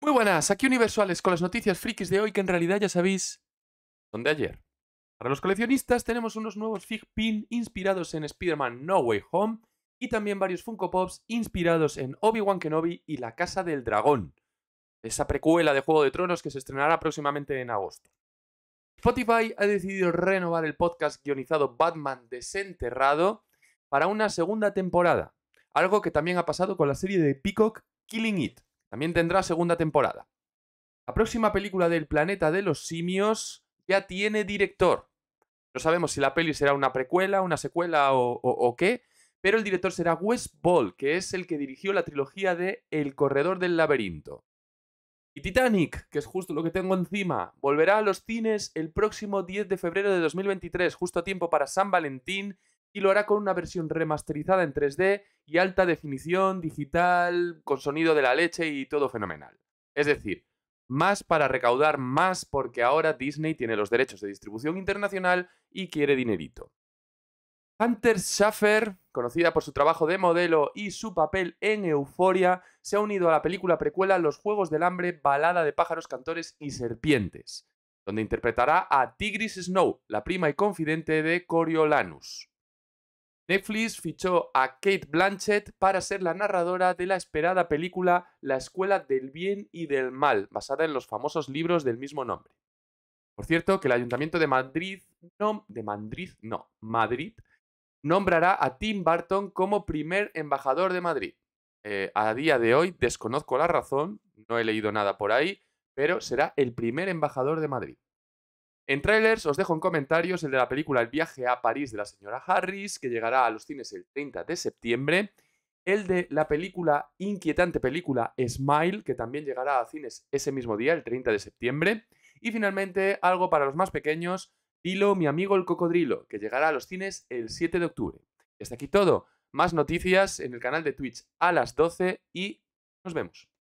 Muy buenas, aquí Universales con las noticias frikis de hoy que en realidad ya sabéis son de ayer. Para los coleccionistas tenemos unos nuevos Figpin inspirados en Spider-Man No Way Home y también varios Funko Pops inspirados en Obi-Wan Kenobi y La Casa del Dragón, esa precuela de Juego de Tronos que se estrenará próximamente en agosto. Spotify ha decidido renovar el podcast guionizado Batman Desenterrado para una segunda temporada, algo que también ha pasado con la serie de Peacock Killing It también tendrá segunda temporada. La próxima película del planeta de los simios ya tiene director. No sabemos si la peli será una precuela, una secuela o, qué, pero el director será Wes Ball, que es el que dirigió la trilogía de El Corredor del Laberinto. Y Titanic, que es justo lo que tengo encima, volverá a los cines el próximo 10 de febrero de 2023, justo a tiempo para San Valentín y lo hará con una versión remasterizada en 3D y alta definición digital, con sonido de la leche y todo fenomenal. Es decir, más para recaudar más porque ahora Disney tiene los derechos de distribución internacional y quiere dinerito. Hunter Schaffer, conocida por su trabajo de modelo y su papel en Euforia, se ha unido a la película precuela Los Juegos del Hambre, Balada de pájaros cantores y serpientes, donde interpretará a Tigris Snow, la prima y confidente de Coriolanus. Netflix fichó a Kate Blanchett para ser la narradora de la esperada película La Escuela del Bien y del Mal, basada en los famosos libros del mismo nombre. Por cierto, que el Ayuntamiento de Madrid, no, de Madrid, no, Madrid, nombrará a Tim Burton como primer embajador de Madrid. Eh, a día de hoy desconozco la razón, no he leído nada por ahí, pero será el primer embajador de Madrid. En trailers os dejo en comentarios el de la película El viaje a París de la señora Harris, que llegará a los cines el 30 de septiembre. El de la película, inquietante película Smile, que también llegará a cines ese mismo día, el 30 de septiembre. Y finalmente, algo para los más pequeños, Pilo mi amigo el cocodrilo, que llegará a los cines el 7 de octubre. Hasta aquí todo. Más noticias en el canal de Twitch a las 12 y nos vemos.